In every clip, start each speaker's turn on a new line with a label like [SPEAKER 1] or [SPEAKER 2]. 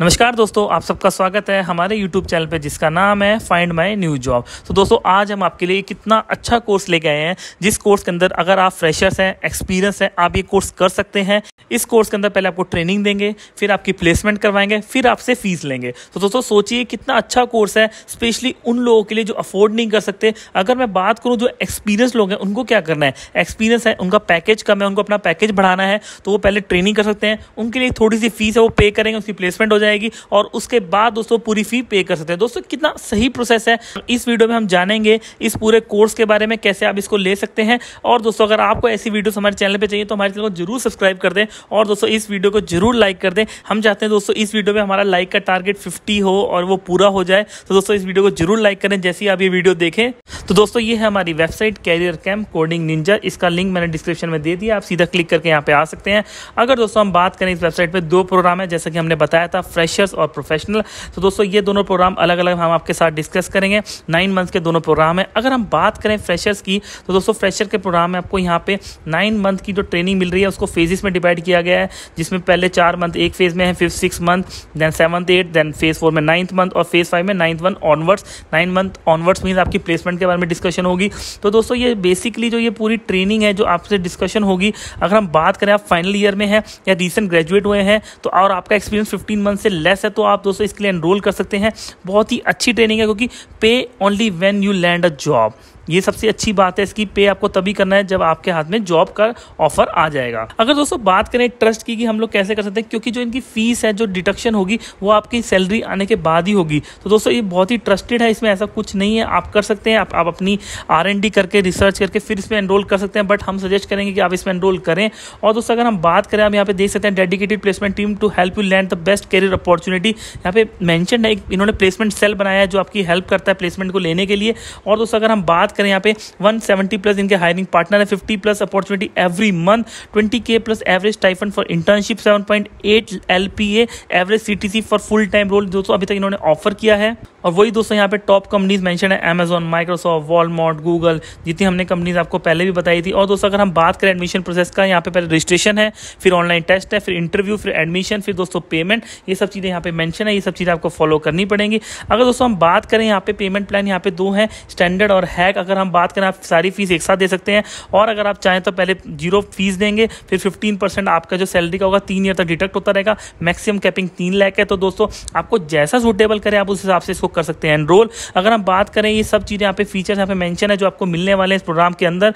[SPEAKER 1] नमस्कार दोस्तों आप सबका स्वागत है हमारे YouTube चैनल पे जिसका नाम है फाइंड माई न्यू जॉब तो दोस्तों आज हम आपके लिए कितना अच्छा कोर्स लेके आए हैं जिस कोर्स के अंदर अगर आप फ्रेशर्स हैं एक्सपीरियंस हैं आप ये कोर्स कर सकते हैं इस कोर्स के अंदर पहले आपको ट्रेनिंग देंगे फिर आपकी प्लेसमेंट करवाएंगे फिर आपसे फीस लेंगे तो दोस्तों सोचिए कितना अच्छा कोर्स है स्पेशली उन लोगों के लिए जो अफोर्ड नहीं कर सकते अगर मैं बात करूँ जो एक्सपीरियंस लोग हैं उनको क्या करना है एक्सपीरियंस है उनका पैकेज कम है उनको अपना पैकेज बढ़ाना है तो वो पहले ट्रेनिंग कर सकते हैं उनके लिए थोड़ी सी फीस है वो पे करेंगे उसकी प्लेसमेंट हो जाएगी और उसके बाद दोस्तों पूरी फी पे कर सकते हैं दोस्तों कितना सही प्रोसेस है इस वीडियो में हम जानेंगे इस पूरे कोर्स के बारे में कैसे आप इसको ले सकते हैं और दोस्तों अगर आपको ऐसी वीडियोस हमारे चैनल पर चाहिए तो हमारे चैनल को जरूर सब्सक्राइब कर दें और दोस्तों इस वीडियो को जरूर लाइक कर दें हम चाहते हैं दोस्तों इस वीडियो में हमारा लाइक का टारगेट फिफ्टी हो और वो पूरा हो जाए तो दोस्तों इस वीडियो को जरूर लाइक करें जैसे ही आप ये वीडियो देखें तो दोस्तों ये है हमारी website career camp coding ninja इसका लिंक मैंने डिस्क्रिप्शन में दे दिया आप सीधा क्लिक करके यहाँ पे आ सकते हैं अगर दोस्तों हम बात करें इस वेबसाइट पे दो प्रोग्राम है जैसा कि हमने बताया था फ्रेशर्स और प्रोफेशनल तो दोस्तों ये दोनों प्रोग्राम अलग अलग हम आपके साथ डिस्कस करेंगे नाइन मंथ्स के दोनों प्रोग्राम है अगर हम बात करें फ्रेशर्स की तो दोस्तों फ्रेशर के प्रोग्राम में आपको यहाँ पे नाइन मंथ की जो ट्रेनिंग मिल रही है उसको फेजिस में डिवाइड किया गया है जिसमें पहले चार मंथ एक फेज में है fifth six month then seventh eight then phase four में नाइन्थ मंथ और फेज फाइव में ninth one onwards nine month onwards mean आपकी प्लेसमेंट के बारे में डिस्कशन होगी तो दोस्तों ये बेसिकली जो ये पूरी ट्रेनिंग है जो आपसे डिस्कशन होगी अगर हम बात करें आप फाइनल ईयर में हैं या रिसेंट ग्रेजुएट हुए हैं तो और आपका एक्सपीरियंस फिफ्टीन मंथ से लेस है तो आप दोस्तों इसके लिए एनरोल कर सकते हैं बहुत ही अच्छी ट्रेनिंग है क्योंकि pay only when you land a job ये सबसे अच्छी बात है इसकी पे आपको तभी करना है जब आपके हाथ में जॉब का ऑफर आ जाएगा अगर दोस्तों बात करें ट्रस्ट की कि हम लोग कैसे कर सकते हैं क्योंकि जो इनकी फीस है जो डिडक्शन होगी वो आपकी सैलरी आने के बाद ही होगी तो दोस्तों ये बहुत ही ट्रस्टेड है इसमें ऐसा कुछ नहीं है आप कर सकते हैं आप, आप अपनी आर करके रिसर्च करके फिर इसमें एनरोल कर सकते हैं बट हम सजेस्ट करेंगे कि आप इसमें एनरोल करें और दोस्तों अगर हम बात करें आप यहाँ पे देख सकते हैं dedicated placement team to help you land the best career opportunity यहाँ पे मैंशन है इन्होंने प्लेसमेंट सेल बनाया है जो आपकी हेल्प करता है प्लेसमेंट को लेने के लिए और दोस्तों अगर हम बात करें यहाँ पे 170 प्लस इनके हायरिंग पार्टनर है 50 प्लस अपॉर्चुनिटी एवरी मंथ 20 के plus average stipend for internship 7.8 LPA average CTC for full time role दोस्तों अभी तक इन्होंने ऑफर किया है और वही दोस्तों यहाँ पे टॉप कंपनीज मेंशन है अमेजोन माइक्रोसॉफ्ट वॉलमार्ट गूगल जितनी हमने कंपनीज आपको पहले भी बताई थी और दोस्तों अगर हम बात करें एडमिशन प्रोसेस का यहाँ पे पहले रजिस्ट्रेशन है फिर ऑनलाइन टेस्ट है फिर इंटरव्यू फिर एडमिशन फिर दोस्तों पेमेंट ये सब चीज़ें यहाँ पे मैंशन है ये सब चीज़ें आपको फॉलो करनी पड़ेंगी अगर दोस्तों हम बात करें यहाँ पे पेमेंट प्लान यहाँ पे दो हैं स्टैंडर्ड और हैक अगर हम बात करें आप सारी फीस एक साथ दे सकते हैं और अगर आप चाहें तो पहले जीरो फीस देंगे फिर फिफ्टीन परसेंट आपका जो सैलरी का होगा तीन ईयर तक डिडक्ट होता रहेगा मैक्सिमम कैपिंग तीन लाख है तो दोस्तों आपको जैसा सूटेबल करें आप उस हिसाब से इसको कर सकते हैं एनरोल अगर हम बात करें ये सब चीज़ें यहाँ पे फीचर्स यहाँ पे मेंशन है जो आपको मिलने वाले हैं इस प्रोग्राम के अंदर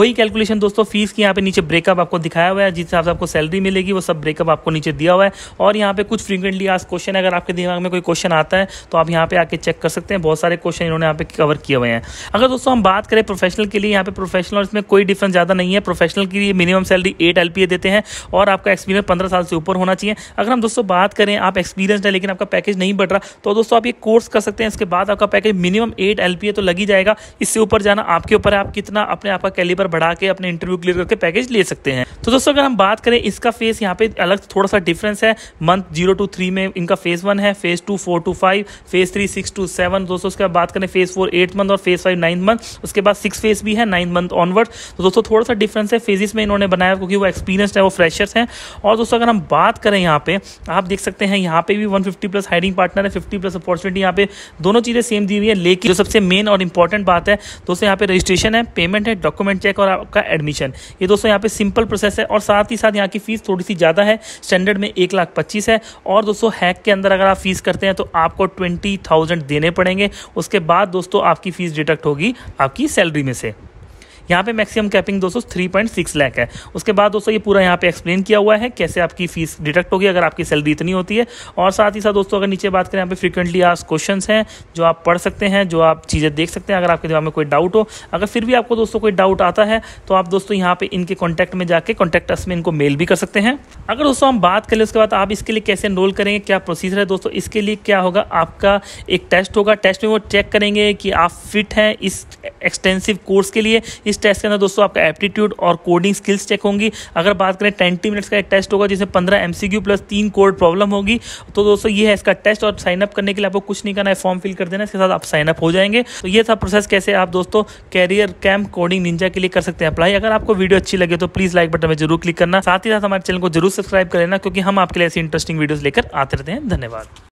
[SPEAKER 1] वही कैलकुलेशन दोस्तों फीस की यहाँ पे नीचे ब्रेकअप आपको दिखाया हुआ है जिस हिसाब से आपको सैलरी मिलेगी वो सब ब्रेकअप आपको नीचे दिया हुआ है और यहाँ पे कुछ फ्रीक्वेंटली आज क्वेश्चन अगर आपके दिमाग में कोई क्वेश्चन आता है तो आप यहाँ पे आके चेक कर सकते हैं बहुत सारे क्वेश्चन इन्होंने यहाँ पे कवर किए हुए हैं अगर दोस्तों दोस्तों हम बात करें प्रोफेशनल के लिए यहाँ पे प्रोफेशनल और इसमें कोई डिफरेंस ज़्यादा नहीं है प्रोफेशनल के लिए मिनिमम सैलरी एट एल देते हैं और आपका एक्सपीरियंस पंद्रह साल से ऊपर होना चाहिए अगर हम दोस्तों बात करें आप एक्सपीरियंस है लेकिन आपका पैकेज नहीं बढ़ रहा तो दोस्तों आप ये कोर्स कर सकते हैं इसके बाद आपका पैकेज मिनिमम एट एल तो लगी जाएगा इससे ऊपर जाना आपके ऊपर है आप कितना अपने आपका कैलिबर बढ़ा के अपने इंटरव्यू क्लियर करके पैकेज ले सकते हैं तो दोस्तों अगर हम बात करें इसका फेस यहाँ पे अलग थोड़ा सा डिफरेंस है मंथ जीरो टू थ्री में इनका फेज वन है phase two four two five phase three six two seven दोस्तों उसके बाद बात करें फेज फोर एट मंथ और phase five nine month month उसके बाद सिक्स फेज भी है नाइन मंथ ऑनवर्ड तो दोस्तों थोड़ा सा डिफरेंस है फेजिस में इन्होंने बनाया क्योंकि वो एक्सपीरियंस है वो फ्रेशर्स हैं और दोस्तों अगर हम बात करें यहाँ पे आप देख सकते हैं यहाँ पे भी वन प्लस हाइडिंग पार्टनर है फिफ्टी प्लस अपॉर्चुनिटी यहाँ पे दोनों चीज़ें सेम दी हुई है लेकिन जो सबसे मेन और इंपॉर्टेंट बात है दोस्तों यहाँ पे रजिस्ट्रेशन है पेमेंट है डॉक्यूमेंट चेक और आपका एडमिशन ये दोस्तों यहाँ पे सिंपल प्रोसेस है और साथ ही साथ यहाँ की फीस थोड़ी सी ज़्यादा है स्टैंडर्ड में एक लाख पच्चीस है और दोस्तों हैक के अंदर अगर आप फीस करते हैं तो आपको ट्वेंटी थाउजेंड देने पड़ेंगे उसके बाद दोस्तों आपकी फीस डिडक्ट होगी आपकी सैलरी में से यहाँ पे मैक्सिमम कैपिंग दोस्तों थ्री पॉइंट सिक्स लैक है उसके बाद दोस्तों ये पूरा यहाँ पे एक्सप्लेन किया हुआ है कैसे आपकी फीस डिडक्ट होगी अगर आपकी सैलरी इतनी होती है और साथ ही साथ दोस्तों अगर नीचे बात करें यहाँ पे फ्रिक्वेंटली आज क्वेश्चन हैं जो आप पढ़ सकते हैं जो आप चीज़ें देख सकते हैं अगर आपके दिमाग में कोई डाउट हो अगर फिर भी आपको दोस्तों कोई डाउट आता है तो आप दोस्तों यहाँ पे इनके कॉन्टैक्ट में जाके कॉन्टैक्ट में इनको मेल भी कर सकते हैं अगर दोस्तों हम बात करें उसके बाद आप इसके लिए कैसे एनरोल करेंगे क्या प्रोसीजर है दोस्तों इसके लिए क्या होगा आपका एक टेस्ट होगा टेस्ट में वो चेक करेंगे कि आप फिट हैं इस एक्सटेंसिव कोर्स के लिए इस टेस्ट के अंदर दोस्तों आपका एप्टीट्यूड और कोडिंग स्किल्स चेक होंगी अगर बात करें ट्वेंटी मिनट्स का एक टेस्ट होगा जिसमें पंद्रह एम प्लस तीन कोड प्रॉब्लम होगी तो दोस्तों ये है इसका टेस्ट और साइन अप करने के लिए आपको कुछ नहीं करना है फॉर्म फिल कर देना इसके साथ आप साइन अप हो जाएंगे तो ये था प्रोसेस कैसे आप दोस्तों कैरियर कैम्प कोडिंग निंजा के लिए कर सकते हैं अप्लाई अगर आपको वीडियो अच्छी लगे तो प्लीज़ लाइक बटन में जरूर क्लिक करना साथ ही साथ हमारे चैनल को जरूर सब्सक्राइब कर लेना क्योंकि हम आपके लिए ऐसी इंटरेस्टिंग वीडियोस लेकर आते रहते हैं धन्यवाद